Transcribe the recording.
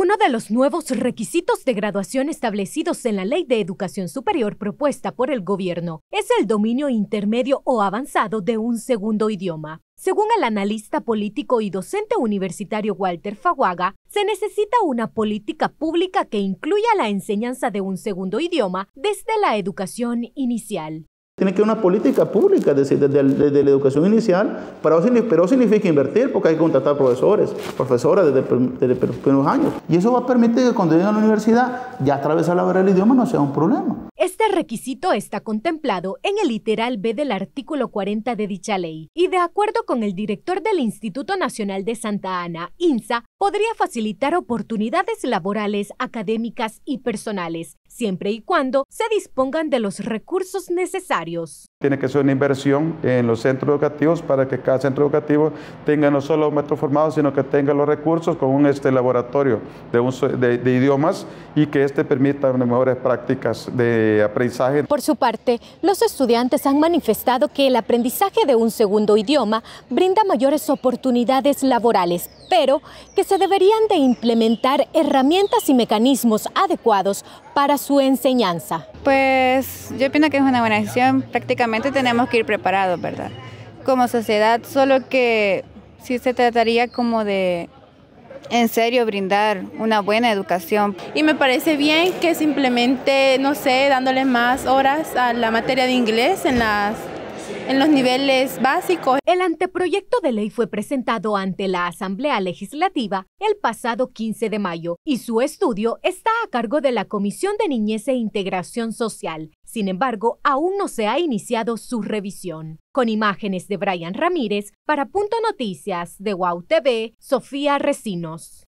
Uno de los nuevos requisitos de graduación establecidos en la Ley de Educación Superior propuesta por el gobierno es el dominio intermedio o avanzado de un segundo idioma. Según el analista político y docente universitario Walter Faguaga, se necesita una política pública que incluya la enseñanza de un segundo idioma desde la educación inicial. Tiene que haber una política pública, desde, la educación inicial, pero pero significa invertir porque hay que contratar profesores, profesoras desde, los primeros años. Y eso va a permitir que cuando lleguen a la universidad, ya atravesar la barrera del idioma no sea un problema. Este requisito está contemplado en el literal B del artículo 40 de dicha ley y de acuerdo con el director del Instituto Nacional de Santa Ana, INSA, podría facilitar oportunidades laborales, académicas y personales siempre y cuando se dispongan de los recursos necesarios. Tiene que ser una inversión en los centros educativos para que cada centro educativo tenga no solo metro formados, sino que tenga los recursos con un este laboratorio de, idiomas y que este permita mejores prácticas de aprendizaje. Por su parte, los estudiantes han manifestado que el aprendizaje de un segundo idioma brinda mayores oportunidades laborales, pero que se deberían de implementar herramientas y mecanismos adecuados para su enseñanza? Pues yo pienso que es una buena decisión. Prácticamente tenemos que ir preparados, ¿verdad? Como sociedad, solo que sí se trataría como de en serio brindar una buena educación. Y me parece bien que simplemente, no sé, dándole más horas a la materia de inglés en las en los niveles básicos. El anteproyecto de ley fue presentado ante la Asamblea Legislativa el pasado 15 de mayo y su estudio está a cargo de la Comisión de Niñez e Integración Social. Sin embargo, aún no se ha iniciado su revisión. Con imágenes de Brian Ramírez, para Punto Noticias de WOW TV, Sofía Recinos.